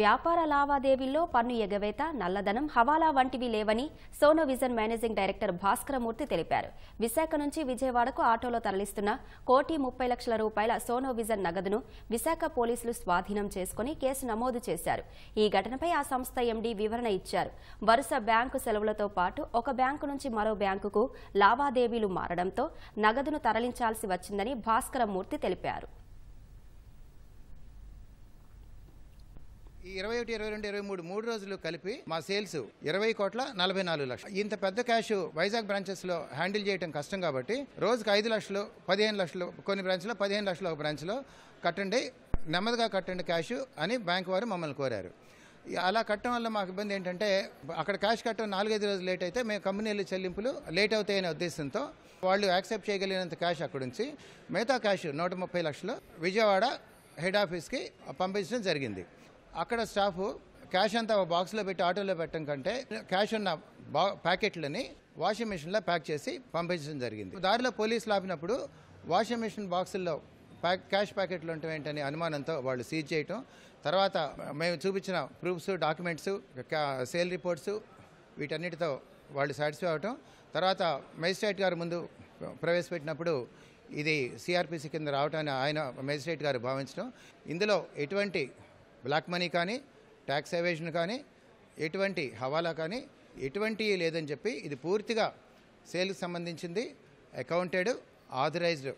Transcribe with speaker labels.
Speaker 1: వ్యాపార లావాదేవీల్లో పన్ను ఎగవేత నల్లధనం హవాలా వంటివి లేవని Sonovision managing director Bhaskaramurthy తెలిపారు విశాఖ నుంచి విజయవాడకు ఆటోలో తరలిస్తున్న కోటి ముప్పై లక్షల రూపాయల సోనో విజన్ నగదును విశాఖ పోలీసులు స్వాధీనం చేసుకుని కేసు నమోదు చేశారు ఈ ఘటనపై ఆ సంస్థ ఎండీ వివరణ ఇచ్చారు వరుస బ్యాంకు సెలవులతో పాటు ఒక బ్యాంకు నుంచి మరో బ్యాంకుకు లావాదేవీలు మారడంతో నగదును తరలించాల్సి వచ్చిందని భాస్కరమూర్తి తెలిపారు
Speaker 2: ఈ ఇరవై ఒకటి ఇరవై రెండు ఇరవై మూడు మూడు రోజులు కలిపి మా సేల్స్ ఇరవై కోట్ల నలభై నాలుగు లక్షలు ఇంత పెద్ద క్యాష్ వైజాగ్ బ్రాంచెస్ లో హ్యాండిల్ చేయడం కష్టం కాబట్టి రోజుకు ఐదు లక్షలు పదిహేను లక్షలు కొన్ని బ్రాంచ్లో పదిహేను లక్షలు ఒక బ్రాంచ్లో కట్టండి నెమ్మదిగా కట్టండి క్యాష్ అని బ్యాంక్ వారు మమ్మల్ని కోరారు అలా కట్టడం వల్ల మాకు ఇబ్బంది ఏంటంటే అక్కడ క్యాష్ కట్టడం నాలుగైదు రోజులు లేట్ అయితే మేము కంపెనీలు చెల్లింపులు లేట్ అవుతాయనే ఉద్దేశంతో వాళ్ళు యాక్సెప్ట్ చేయగలిగినంత క్యాష్ అక్కడ నుంచి మిగతా క్యాష్ నూట ముప్పై లక్షలు విజయవాడ హెడ్ ఆఫీస్కి పంపించడం జరిగింది అక్కడ స్టాఫ్ క్యాష్ అంతా బాక్స్లో పెట్టి ఆటోలో పెట్టడం కంటే క్యాష్ ఉన్న బా ప్యాకెట్లని వాషింగ్ మిషన్లో ప్యాక్ చేసి పంపించడం జరిగింది దారిలో పోలీసులు ఆపినప్పుడు వాషింగ్ మిషన్ బాక్సుల్లో ప్యాక్ క్యాష్ ప్యాకెట్లు ఉంటాయి ఏంటని అనుమానంతో వాళ్ళు సీజ్ చేయటం తర్వాత మేము చూపించిన ప్రూఫ్స్ డాక్యుమెంట్స్ సేల్ రిపోర్ట్స్ వీటన్నిటితో వాళ్ళు సాటిస్ఫై అవటం తర్వాత మెజిస్ట్రేట్ గారి ముందు ప్రవేశపెట్టినప్పుడు ఇది సిఆర్పిసి కింద రావటాన్ని ఆయన మెజిస్ట్రేట్ గారు భావించడం ఇందులో ఎటువంటి బ్లాక్ మనీ కానీ ట్యాక్స్ ఎవేషన్ కానీ ఎటువంటి హవాలా కానీ ఎటువంటి లేదని చెప్పి ఇది పూర్తిగా సేల్కి సంబంధించింది అకౌంటెడ్ ఆథరైజ్డ్